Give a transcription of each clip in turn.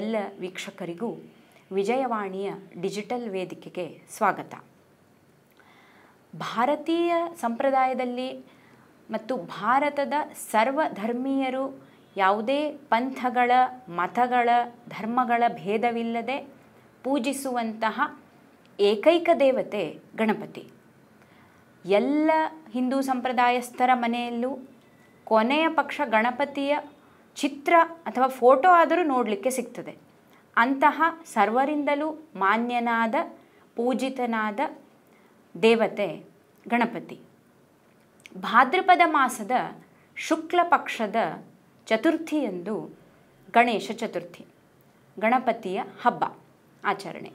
ಎಲ್ಲ ವೀಕ್ಷಕರಿಗೂ ವಿಜಯವಾಣಿಯ ಡಿಜಿಟಲ್ ವೇದಿಕೆಗೆ ಸ್ವಾಗತ ಭಾರತೀಯ ಸಂಪ್ರದಾಯದಲ್ಲಿ ಮತ್ತು ಭಾರತದ ಸರ್ವಧರ್ಮೀಯರು ಯಾವುದೇ ಪಂಥಗಳ ಮತಗಳ ಧರ್ಮಗಳ ಭೇದವಿಲ್ಲದೆ ಪೂಜಿಸುವಂತಹ ಏಕೈಕ ದೇವತೆ ಗಣಪತಿ ಎಲ್ಲ ಹಿಂದೂ ಸಂಪ್ರದಾಯಸ್ಥರ ಮನೆಯಲ್ಲೂ ಕೊನೆಯ ಪಕ್ಷ ಗಣಪತಿಯ ಚಿತ್ರ ಅಥವಾ ಫೋಟೋ ಆದರೂ ನೋಡಲಿಕ್ಕೆ ಸಿಗ್ತದೆ ಅಂತಹ ಸರ್ವರಿಂದಲೂ ಮಾನ್ಯನಾದ ಪೂಜಿತನಾದ ದೇವತೆ ಗಣಪತಿ ಭಾದ್ರಪದ ಮಾಸದ ಶುಕ್ಲ ಪಕ್ಷದ ಚತುರ್ಥಿಯಂದು ಗಣೇಶ ಚತುರ್ಥಿ ಗಣಪತಿಯ ಹಬ್ಬ ಆಚರಣೆ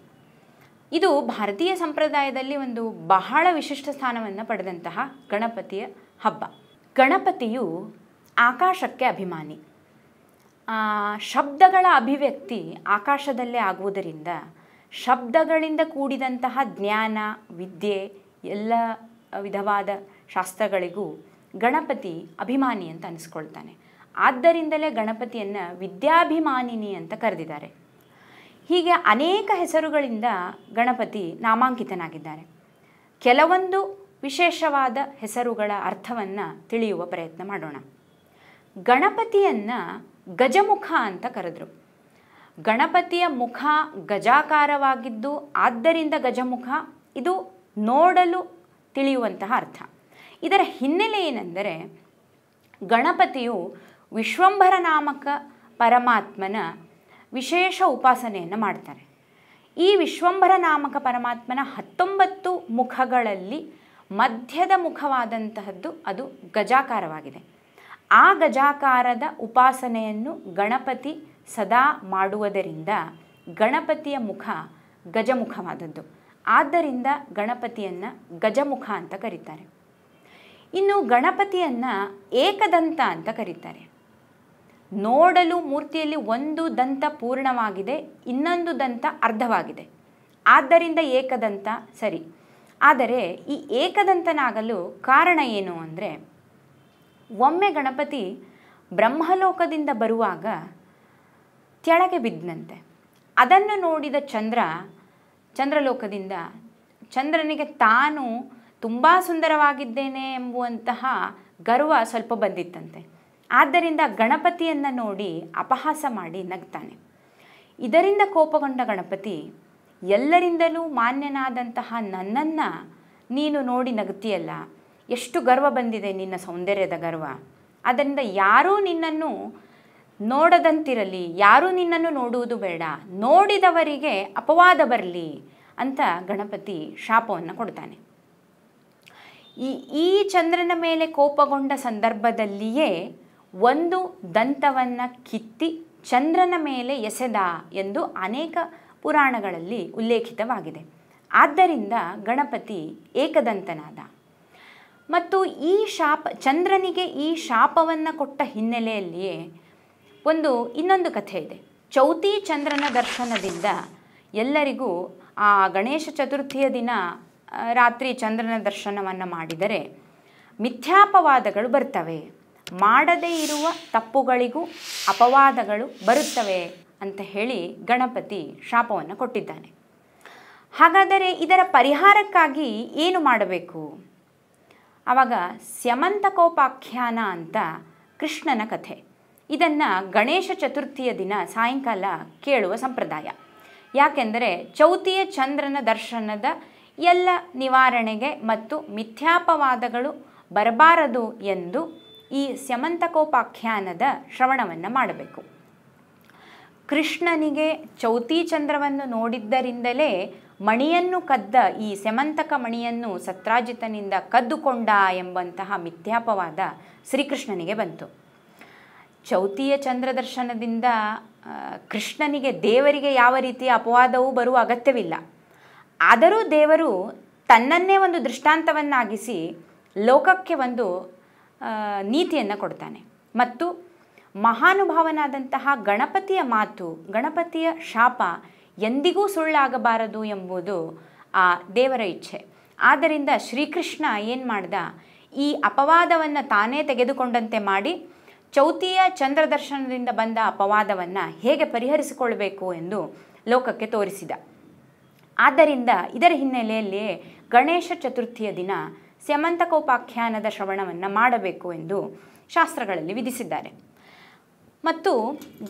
ಇದು ಭಾರತೀಯ ಸಂಪ್ರದಾಯದಲ್ಲಿ ಒಂದು ಬಹಳ ವಿಶಿಷ್ಟ ಸ್ಥಾನವನ್ನು ಪಡೆದಂತಹ ಗಣಪತಿಯ ಹಬ್ಬ ಗಣಪತಿಯು ಆಕಾಶಕ್ಕೆ ಅಭಿಮಾನಿ ಶಬ್ದಗಳ ಅಭಿವ್ಯಕ್ತಿ ಆಕಾಶದಲ್ಲೇ ಆಗುವುದರಿಂದ ಶಬ್ದಗಳಿಂದ ಕೂಡಿದಂತಹ ಜ್ಞಾನ ವಿದ್ಯೆ ಎಲ್ಲ ವಿಧವಾದ ಶಾಸ್ತ್ರಗಳಿಗೂ ಗಣಪತಿ ಅಭಿಮಾನಿ ಅಂತ ಅನಿಸ್ಕೊಳ್ತಾನೆ ಆದ್ದರಿಂದಲೇ ಗಣಪತಿಯನ್ನು ವಿದ್ಯಾಭಿಮಾನಿನಿ ಅಂತ ಕರೆದಿದ್ದಾರೆ ಹೀಗೆ ಅನೇಕ ಹೆಸರುಗಳಿಂದ ಗಣಪತಿ ನಾಮಾಂಕಿತನಾಗಿದ್ದಾರೆ ಕೆಲವೊಂದು ವಿಶೇಷವಾದ ಹೆಸರುಗಳ ಅರ್ಥವನ್ನು ತಿಳಿಯುವ ಪ್ರಯತ್ನ ಮಾಡೋಣ ಗಣಪತಿಯನ್ನು ಗಜಮುಖ ಅಂತ ಕರೆದ್ರು ಗಣಪತಿಯ ಮುಖ ಗಜಾಕಾರವಾಗಿದ್ದು ಆದ್ದರಿಂದ ಗಜಮುಖ ಇದು ನೋಡಲು ತಿಳಿಯುವಂತಹ ಅರ್ಥ ಇದರ ಹಿನ್ನೆಲೆ ಏನೆಂದರೆ ಗಣಪತಿಯು ವಿಶ್ವಂಭರ ನಾಮಕ ಪರಮಾತ್ಮನ ವಿಶೇಷ ಉಪಾಸನೆಯನ್ನು ಮಾಡ್ತಾರೆ ಈ ವಿಶ್ವಂಭರ ನಾಮಕ ಪರಮಾತ್ಮನ ಹತ್ತೊಂಬತ್ತು ಮುಖಗಳಲ್ಲಿ ಮಧ್ಯದ ಮುಖವಾದಂತಹದ್ದು ಅದು ಗಜಾಕಾರವಾಗಿದೆ ಆ ಗಜಾಕಾರದ ಉಪಾಸನೆಯನ್ನು ಗಣಪತಿ ಸದಾ ಮಾಡುವುದರಿಂದ ಗಣಪತಿಯ ಮುಖ ಗಜಮುಖವಾದದ್ದು ಆದ್ದರಿಂದ ಗಣಪತಿಯನ್ನು ಗಜಮುಖ ಅಂತ ಕರೀತಾರೆ ಇನ್ನು ಗಣಪತಿಯನ್ನು ಏಕದಂತ ಅಂತ ಕರೀತಾರೆ ನೋಡಲು ಮೂರ್ತಿಯಲ್ಲಿ ಒಂದು ದಂತ ಪೂರ್ಣವಾಗಿದೆ ಇನ್ನೊಂದು ದಂತ ಅರ್ಧವಾಗಿದೆ ಆದ್ದರಿಂದ ಏಕದಂತ ಸರಿ ಆದರೆ ಈ ಏಕದಂತನಾಗಲು ಕಾರಣ ಏನು ಅಂದರೆ ಒಮ್ಮೆ ಗಣಪತಿ ಬ್ರಹ್ಮಲೋಕದಿಂದ ಬರುವಾಗ ಕೆಳಗೆ ಬಿದ್ದನಂತೆ ಅದನ್ನು ನೋಡಿದ ಚಂದ್ರ ಚಂದ್ರಲೋಕದಿಂದ ಚಂದ್ರನಿಗೆ ತಾನು ತುಂಬ ಸುಂದರವಾಗಿದ್ದೇನೆ ಎಂಬುವಂತಹ ಗರ್ವ ಸ್ವಲ್ಪ ಬಂದಿತ್ತಂತೆ ಆದ್ದರಿಂದ ಗಣಪತಿಯನ್ನು ನೋಡಿ ಅಪಹಾಸ ಮಾಡಿ ನಗ್ತಾನೆ ಇದರಿಂದ ಕೋಪಗೊಂಡ ಗಣಪತಿ ಎಲ್ಲರಿಂದಲೂ ಮಾನ್ಯನಾದಂತಹ ನನ್ನನ್ನು ನೀನು ನೋಡಿ ನಗ್ತಿಯಲ್ಲ ಎಷ್ಟು ಗರ್ವ ಬಂದಿದೆ ನಿನ್ನ ಸೌಂದರ್ಯದ ಗರ್ವ ಅದರಿಂದ ಯಾರೂ ನಿನ್ನನ್ನು ನೋಡದಂತಿರಲಿ ಯಾರೂ ನಿನ್ನನ್ನು ನೋಡುವುದು ಬೇಡ ನೋಡಿದವರಿಗೆ ಅಪವಾದ ಬರಲಿ ಅಂತ ಗಣಪತಿ ಶಾಪವನ್ನು ಕೊಡ್ತಾನೆ ಈ ಈ ಚಂದ್ರನ ಮೇಲೆ ಕೋಪಗೊಂಡ ಸಂದರ್ಭದಲ್ಲಿಯೇ ಒಂದು ದಂತವನ್ನು ಕಿತ್ತಿ ಚಂದ್ರನ ಮೇಲೆ ಎಸೆದ ಎಂದು ಅನೇಕ ಪುರಾಣಗಳಲ್ಲಿ ಉಲ್ಲೇಖಿತವಾಗಿದೆ ಆದ್ದರಿಂದ ಗಣಪತಿ ಏಕದಂತನಾದ ಮತ್ತು ಈ ಶಾಪ ಚಂದ್ರನಿಗೆ ಈ ಶಾಪವನ್ನು ಕೊಟ್ಟ ಹಿನ್ನೆಲೆಯಲ್ಲಿಯೇ ಒಂದು ಇನ್ನೊಂದು ಕಥೆ ಇದೆ ಚೌತಿ ಚಂದ್ರನ ದರ್ಶನದಿಂದ ಎಲ್ಲರಿಗೂ ಆ ಗಣೇಶ ಚತುರ್ಥಿಯ ದಿನ ರಾತ್ರಿ ಚಂದ್ರನ ದರ್ಶನವನ್ನು ಮಾಡಿದರೆ ಮಿಥ್ಯಾಪವಾದಗಳು ಬರ್ತವೆ ಮಾಡದೇ ಇರುವ ತಪ್ಪುಗಳಿಗೂ ಅಪವಾದಗಳು ಬರುತ್ತವೆ ಅಂತ ಹೇಳಿ ಗಣಪತಿ ಶಾಪವನ್ನು ಕೊಟ್ಟಿದ್ದಾನೆ ಹಾಗಾದರೆ ಇದರ ಪರಿಹಾರಕ್ಕಾಗಿ ಏನು ಮಾಡಬೇಕು ಆವಾಗ ಸ್ಯಮಂತಕೋಪಾಖ್ಯಾನ ಅಂತ ಕೃಷ್ಣನ ಕಥೆ ಇದನ್ನು ಗಣೇಶ ಚತುರ್ಥಿಯ ದಿನ ಸಾಯಂಕಾಲ ಕೇಳುವ ಸಂಪ್ರದಾಯ ಯಾಕೆಂದರೆ ಚೌತಿಯ ಚಂದ್ರನ ದರ್ಶನದ ಎಲ್ಲ ನಿವಾರಣೆಗೆ ಮತ್ತು ಮಿಥ್ಯಾಪವಾದಗಳು ಬರಬಾರದು ಎಂದು ಈ ಸ್ಯಮಂತಕೋಪಾಖ್ಯಾನದ ಶ್ರವಣವನ್ನು ಮಾಡಬೇಕು ಕೃಷ್ಣನಿಗೆ ಚೌತಿ ಚಂದ್ರವನ್ನು ನೋಡಿದ್ದರಿಂದಲೇ ಮಣಿಯನ್ನು ಕದ್ದ ಈ ಸೆಮಂತಕ ಮಣಿಯನ್ನು ಸತ್ರಾಜಿತನಿಂದ ಕದ್ದುಕೊಂಡ ಎಂಬಂತಹ ಮಿಥ್ಯಾಪವಾದ ಶ್ರೀಕೃಷ್ಣನಿಗೆ ಬಂತು ಚೌತಿಯ ಚಂದ್ರದರ್ಶನದಿಂದ ಕೃಷ್ಣನಿಗೆ ದೇವರಿಗೆ ಯಾವ ರೀತಿಯ ಅಪವಾದವೂ ಬರುವ ಅಗತ್ಯವಿಲ್ಲ ಆದರೂ ದೇವರು ತನ್ನನ್ನೇ ಒಂದು ದೃಷ್ಟಾಂತವನ್ನಾಗಿಸಿ ಲೋಕಕ್ಕೆ ಒಂದು ನೀತಿಯನ್ನು ಕೊಡ್ತಾನೆ ಮತ್ತು ಮಹಾನುಭಾವನಾದಂತಹ ಗಣಪತಿಯ ಮಾತು ಗಣಪತಿಯ ಶಾಪ ಎಂದಿಗೂ ಸುಳ್ಳಾಗಬಾರದು ಎಂಬುದು ಆ ದೇವರ ಇಚ್ಛೆ ಆದ್ದರಿಂದ ಶ್ರೀಕೃಷ್ಣ ಏನು ಮಾಡ್ದ ಈ ಅಪವಾದವನ್ನು ತಾನೇ ತೆಗೆದುಕೊಂಡಂತೆ ಮಾಡಿ ಚೌತಿಯ ಚಂದ್ರದರ್ಶನದಿಂದ ಬಂದ ಅಪವಾದವನ್ನು ಹೇಗೆ ಪರಿಹರಿಸಿಕೊಳ್ಳಬೇಕು ಎಂದು ಲೋಕಕ್ಕೆ ತೋರಿಸಿದ ಆದ್ದರಿಂದ ಇದರ ಹಿನ್ನೆಲೆಯಲ್ಲಿ ಗಣೇಶ ಚತುರ್ಥಿಯ ದಿನ ಸ್ಯಮಂತಕೋಪಾಖ್ಯಾನದ ಶ್ರವಣವನ್ನು ಮಾಡಬೇಕು ಎಂದು ಶಾಸ್ತ್ರಗಳಲ್ಲಿ ವಿಧಿಸಿದ್ದಾರೆ ಮತ್ತು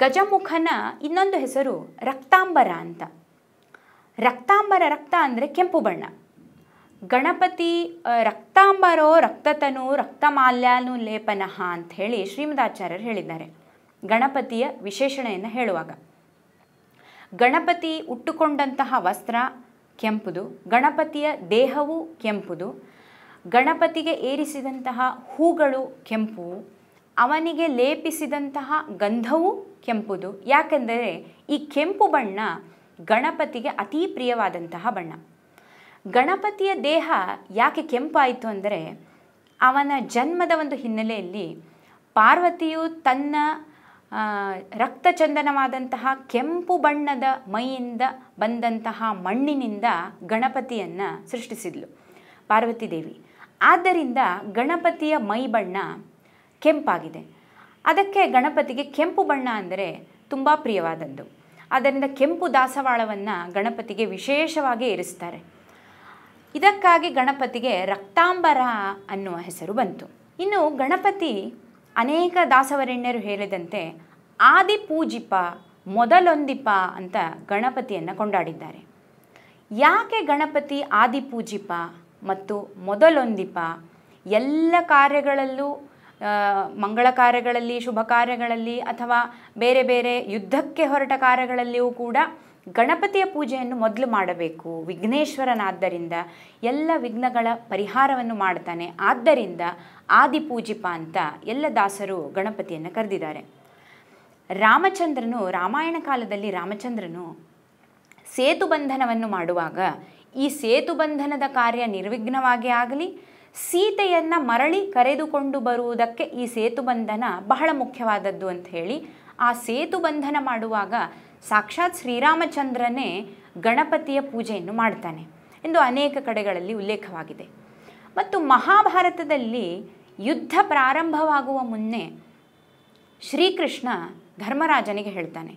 ಗಜಮುಖನ ಇನ್ನೊಂದು ಹೆಸರು ರಕ್ತಾಂಬರ ಅಂತ ರಕ್ತಾಂಬರ ರಕ್ತ ಅಂದರೆ ಕೆಂಪು ಬಣ್ಣ ಗಣಪತಿ ರಕ್ತಾಂಬರೋ ರಕ್ತತನು ರಕ್ತಮಾಲ್ಯಾನು ಲೇಪನಃ ಅಂತ ಹೇಳಿ ಶ್ರೀಮದಾಚಾರ್ಯರು ಹೇಳಿದ್ದಾರೆ ಗಣಪತಿಯ ವಿಶೇಷಣೆಯನ್ನು ಹೇಳುವಾಗ ಗಣಪತಿ ಉಟ್ಟುಕೊಂಡಂತಹ ವಸ್ತ್ರ ಕೆಂಪುದು ಗಣಪತಿಯ ದೇಹವು ಕೆಂಪುದು ಗಣಪತಿಗೆ ಏರಿಸಿದಂತಹ ಹೂಗಳು ಕೆಂಪು ಅವನಿಗೆ ಲೇಪಿಸಿದಂತಹ ಗಂಧವೂ ಕೆಂಪುದು ಯಾಕೆಂದರೆ ಈ ಕೆಂಪು ಬಣ್ಣ ಗಣಪತಿಗೆ ಅತೀ ಪ್ರಿಯವಾದಂತಹ ಬಣ್ಣ ಗಣಪತಿಯ ದೇಹ ಯಾಕೆ ಕೆಂಪಾಯಿತು ಅಂದರೆ ಅವನ ಜನ್ಮದ ಒಂದು ಹಿನ್ನೆಲೆಯಲ್ಲಿ ಪಾರ್ವತಿಯು ತನ್ನ ರಕ್ತಚಂದನವಾದಂತಹ ಕೆಂಪು ಬಣ್ಣದ ಮೈಯಿಂದ ಬಂದಂತಹ ಮಣ್ಣಿನಿಂದ ಗಣಪತಿಯನ್ನು ಸೃಷ್ಟಿಸಿದ್ಲು ಪಾರ್ವತಿ ದೇವಿ ಆದ್ದರಿಂದ ಗಣಪತಿಯ ಮೈ ಬಣ್ಣ ಕೆಂಪಾಗಿದೆ ಅದಕ್ಕೆ ಗಣಪತಿಗೆ ಕೆಂಪು ಬಣ್ಣ ಅಂದರೆ ತುಂಬ ಪ್ರಿಯವಾದದ್ದು ಅದರಿಂದ ಕೆಂಪು ದಾಸವಾಳವನ್ನು ಗಣಪತಿಗೆ ವಿಶೇಷವಾಗಿ ಇರಿಸ್ತಾರೆ ಇದಕ್ಕಾಗಿ ಗಣಪತಿಗೆ ರಕ್ತಾಂಬರ ಅನ್ನುವ ಹೆಸರು ಬಂತು ಇನ್ನು ಗಣಪತಿ ಅನೇಕ ದಾಸವರೆಣ್ಯರು ಹೇಳಿದಂತೆ ಆದಿ ಪೂಜಿಪ ಮೊದಲೊಂದಿಪ ಅಂತ ಗಣಪತಿಯನ್ನು ಕೊಂಡಾಡಿದ್ದಾರೆ ಯಾಕೆ ಗಣಪತಿ ಆದಿ ಪೂಜಿಪ ಮತ್ತು ಮೊದಲೊಂದಿಪ ಎಲ್ಲ ಕಾರ್ಯಗಳಲ್ಲೂ ಮಂಗಳ ಕಾರ್ಯಗಳಲ್ಲಿ ಶುಭ ಕಾರ್ಯಗಳಲ್ಲಿ ಅಥವಾ ಬೇರೆ ಬೇರೆ ಯುದ್ಧಕ್ಕೆ ಹೊರಟ ಕಾರ್ಯಗಳಲ್ಲಿಯೂ ಕೂಡ ಗಣಪತಿಯ ಪೂಜೆಯನ್ನು ಮೊದಲು ಮಾಡಬೇಕು ವಿಘ್ನೇಶ್ವರನಾದ್ದರಿಂದ ಎಲ್ಲ ವಿಘ್ನಗಳ ಪರಿಹಾರವನ್ನು ಮಾಡ್ತಾನೆ ಆದ್ದರಿಂದ ಪೂಜಿಪ ಅಂತ ಎಲ್ಲ ದಾಸರು ಗಣಪತಿಯನ್ನು ಕರೆದಿದ್ದಾರೆ ರಾಮಚಂದ್ರನು ರಾಮಾಯಣ ಕಾಲದಲ್ಲಿ ರಾಮಚಂದ್ರನು ಸೇತು ಬಂಧನವನ್ನು ಮಾಡುವಾಗ ಈ ಸೇತು ಬಂಧನದ ಕಾರ್ಯ ನಿರ್ವಿಘ್ನವಾಗಿ ಆಗಲಿ ಸೀತೆಯನ್ನು ಮರಳಿ ಕರೆದುಕೊಂಡು ಬರುವುದಕ್ಕೆ ಈ ಸೇತುಬಂಧನ ಬಹಳ ಮುಖ್ಯವಾದದ್ದು ಅಂತ ಹೇಳಿ ಆ ಸೇತುಬಂಧನ ಮಾಡುವಾಗ ಸಾಕ್ಷಾತ್ ಶ್ರೀರಾಮಚಂದ್ರನೇ ಗಣಪತಿಯ ಪೂಜೆಯನ್ನು ಮಾಡ್ತಾನೆ ಎಂದು ಅನೇಕ ಕಡೆಗಳಲ್ಲಿ ಉಲ್ಲೇಖವಾಗಿದೆ ಮತ್ತು ಮಹಾಭಾರತದಲ್ಲಿ ಯುದ್ಧ ಪ್ರಾರಂಭವಾಗುವ ಮುನ್ನೆ ಶ್ರೀಕೃಷ್ಣ ಧರ್ಮರಾಜನಿಗೆ ಹೇಳ್ತಾನೆ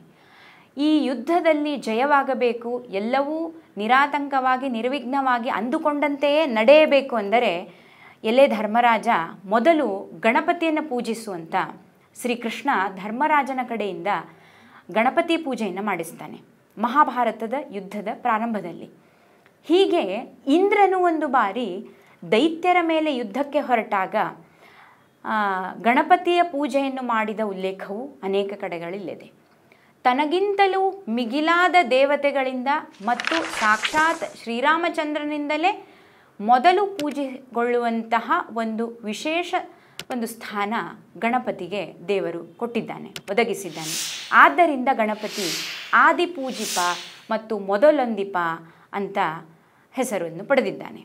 ಈ ಯುದ್ಧದಲ್ಲಿ ಜಯವಾಗಬೇಕು ಎಲ್ಲವೂ ನಿರಾತಂಕವಾಗಿ ನಿರ್ವಿಘ್ನವಾಗಿ ಅಂದುಕೊಂಡಂತೆಯೇ ನಡೆಯಬೇಕು ಅಂದರೆ ಎಲೆ ಧರ್ಮರಾಜ ಮೊದಲು ಗಣಪತಿಯನ್ನು ಪೂಜಿಸುವಂಥ ಶ್ರೀಕೃಷ್ಣ ಧರ್ಮರಾಜನ ಕಡೆಯಿಂದ ಗಣಪತಿ ಪೂಜೆಯನ್ನು ಮಾಡಿಸ್ತಾನೆ ಮಹಾಭಾರತದ ಯುದ್ಧದ ಪ್ರಾರಂಭದಲ್ಲಿ ಹೀಗೆ ಇಂದ್ರನು ಒಂದು ಬಾರಿ ದೈತ್ಯರ ಮೇಲೆ ಯುದ್ಧಕ್ಕೆ ಹೊರಟಾಗ ಗಣಪತಿಯ ಪೂಜೆಯನ್ನು ಮಾಡಿದ ಉಲ್ಲೇಖವು ಅನೇಕ ಕಡೆಗಳಲ್ಲಿದೆ ತನಗಿಂತಲೂ ಮಿಗಿಲಾದ ದೇವತೆಗಳಿಂದ ಮತ್ತು ಸಾಕ್ಷಾತ್ ಶ್ರೀರಾಮಚಂದ್ರನಿಂದಲೇ ಮೊದಲು ಪೂಜೆಗೊಳ್ಳುವಂತಹ ಒಂದು ವಿಶೇಷ ಒಂದು ಸ್ಥಾನ ಗಣಪತಿಗೆ ದೇವರು ಕೊಟ್ಟಿದ್ದಾನೆ ಒದಗಿಸಿದ್ದಾನೆ ಆದ್ದರಿಂದ ಗಣಪತಿ ಆದಿ ಆದಿಪೂಜಿಪ ಮತ್ತು ಮೊದಲೊಂದಿಪ ಅಂತ ಹೆಸರನ್ನು ಪಡೆದಿದ್ದಾನೆ